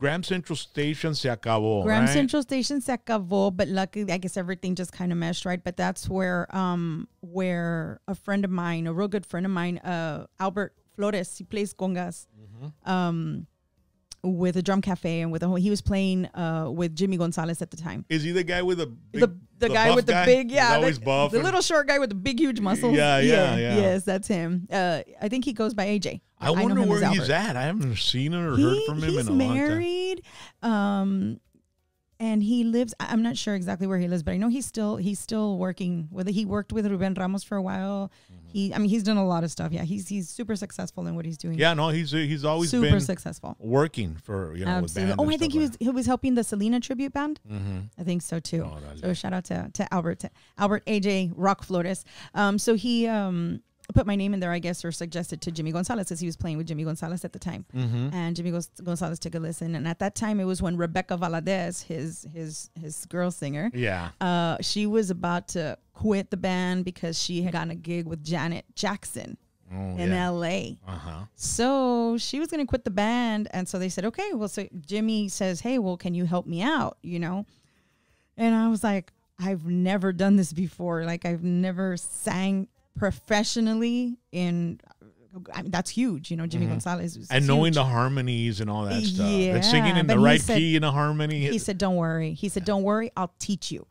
Graham Central Station se acabó. Graham right? Central Station se acabó, but luckily, I guess everything just kind of meshed right. But that's where um where a friend of mine, a real good friend of mine, uh Albert Flores, he plays congas. Mm -hmm. Um with a drum cafe and with a whole, he was playing uh, with Jimmy Gonzalez at the time. Is he the guy with the big, the, the, the guy with the big yeah always the, buff the and... little short guy with the big huge muscles yeah yeah yeah, yeah. yes that's him uh, I think he goes by AJ I, I wonder where he's at I haven't seen or he, heard from him in a married, long time um and he lives i'm not sure exactly where he lives but i know he's still he's still working with he worked with ruben ramos for a while mm. He, I mean, he's done a lot of stuff. Yeah, he's he's super successful in what he's doing. Yeah, no, he's he's always super successful, working for you know. Absolutely. oh, I think he was he was helping the Selena tribute band. Mm -hmm. I think so too. Oh, so shout out to to Albert to Albert AJ Rock Flores. Um, so he um put my name in there, I guess, or suggested to Jimmy Gonzalez because he was playing with Jimmy Gonzalez at the time. Mm -hmm. And Jimmy Gonzalez took a listen, and at that time, it was when Rebecca Valadez, his his his girl singer, yeah, uh, she was about to quit the band because she had gotten a gig with Janet Jackson. Oh, in yeah. LA. Uh-huh. So she was going to quit the band. And so they said, okay, well, so Jimmy says, hey, well, can you help me out? You know? And I was like, I've never done this before. Like, I've never sang professionally in. I mean, that's huge, you know. Jimmy mm-hmm. Gonzalez and knowing huge. the harmonies and all that stuff, yeah, and singing in the right said, key in a harmony. He said, "Don't worry." He said, "Don't worry. I'll teach you."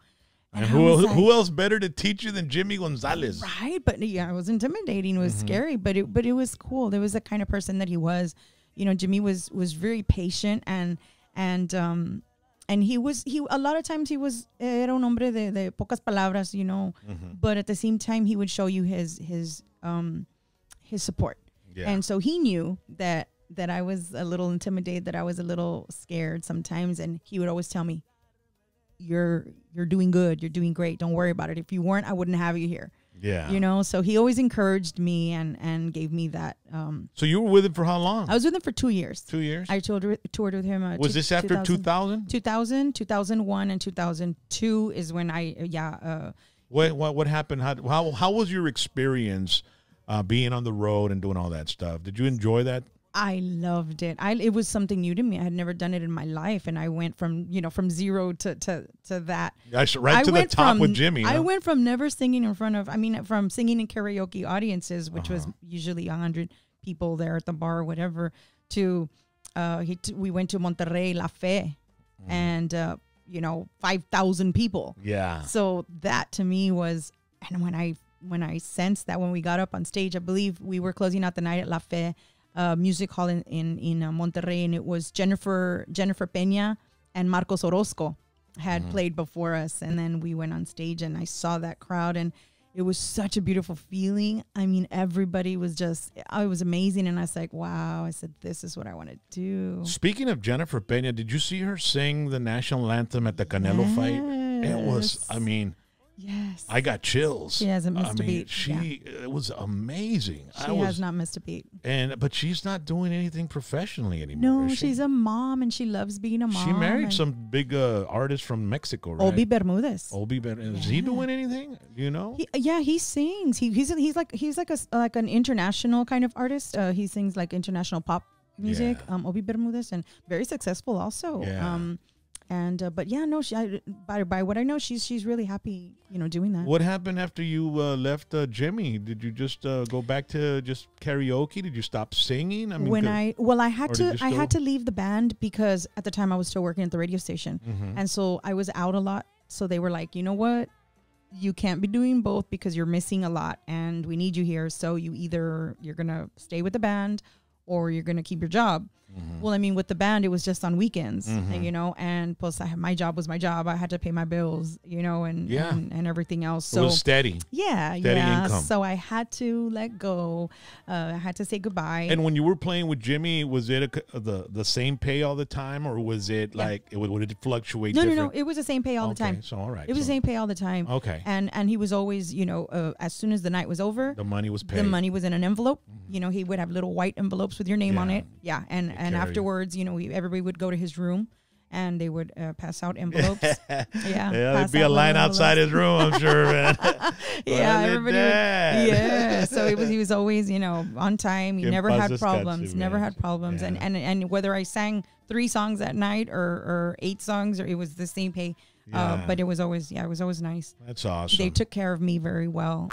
And, who, like, who else better to teach you than Jimmy Gonzalez? Right, but yeah, it was intimidating. It was mm-hmm. scary, but it but it was cool. There was the kind of person that he was. You know, Jimmy was was very patient and and um and he was he a lot of times he was era un hombre de, de pocas palabras, you know, mm-hmm. but at the same time he would show you his his um his support. Yeah. And so he knew that that I was a little intimidated, that I was a little scared sometimes, and he would always tell me, you're you're doing good you're doing great don't worry about it if you weren't i wouldn't have you here yeah you know so he always encouraged me and and gave me that um so you were with him for how long i was with him for two years two years i toured, toured with him uh, was two, this after 2000 2000 2001 and 2002 is when i uh, yeah uh what what, what happened how, how how was your experience uh being on the road and doing all that stuff did you enjoy that I loved it. I it was something new to me. I had never done it in my life, and I went from you know from zero to to to that. I right I to the top from, with Jimmy. I went from never singing in front of, I mean, from singing in karaoke audiences, which uh-huh. was usually hundred people there at the bar or whatever, to uh, he t- we went to Monterrey La Fe, mm. and uh, you know five thousand people. Yeah. So that to me was, and when I when I sensed that when we got up on stage, I believe we were closing out the night at La Fe uh, music hall in in, in uh, Monterrey, and it was Jennifer Jennifer Peña and Marcos Orozco had mm-hmm. played before us, and then we went on stage, and I saw that crowd, and it was such a beautiful feeling. I mean, everybody was just it was amazing, and I was like, wow. I said, this is what I want to do. Speaking of Jennifer Peña, did you see her sing the national anthem at the Canelo yes. fight? It was, I mean. Yes. I got chills. She hasn't missed I mean, a beat. She yeah. it was amazing. She I was, has not missed a beat. And but she's not doing anything professionally anymore. No, she? she's a mom and she loves being a mom. She married some big uh, artist from Mexico, right? Obi Bermudez. Obi Bermudez. Yeah. Is he doing anything? You know? He, yeah, he sings. He, he's he's like he's like a like an international kind of artist. Uh, he sings like international pop music. Yeah. Um, Obi Bermudez and very successful also. Yeah. Um, and uh, but yeah, no, she I, by by what I know, she's she's really happy, you know, doing that. What happened after you uh, left uh, Jimmy? Did you just uh, go back to just karaoke? Did you stop singing? I mean, when I well, I had to I had to leave the band because at the time I was still working at the radio station, mm-hmm. and so I was out a lot. So they were like, you know what, you can't be doing both because you're missing a lot, and we need you here. So you either you're gonna stay with the band or you're gonna keep your job. Mm-hmm. Well, I mean, with the band, it was just on weekends, mm-hmm. and, you know, and plus I had, my job was my job. I had to pay my bills, you know, and yeah. and, and everything else. So it was steady. Yeah, steady yeah. Income. So I had to let go. Uh, I had to say goodbye. And when you were playing with Jimmy, was it a, the the same pay all the time, or was it yeah. like it would, would it fluctuate? No, different? no, no. It was the same pay all okay, the time. So all right, it was so. the same pay all the time. Okay, and and he was always, you know, uh, as soon as the night was over, the money was paid. The money was in an envelope. Mm-hmm. You know, he would have little white envelopes with your name yeah. on it. Yeah, and and carry. afterwards, you know, we, everybody would go to his room and they would uh, pass out envelopes. yeah, yeah, there'd be a line envelopes. outside his room, I'm sure, man. yeah, everybody. Would, yeah, so it was. He was always, you know, on time. He never had, problems, never had problems. Never had problems. And and and whether I sang three songs at night or or eight songs, or it was the same pay. Uh, yeah. Uh, but it was always, yeah, it was always nice. That's awesome. They took care of me very well.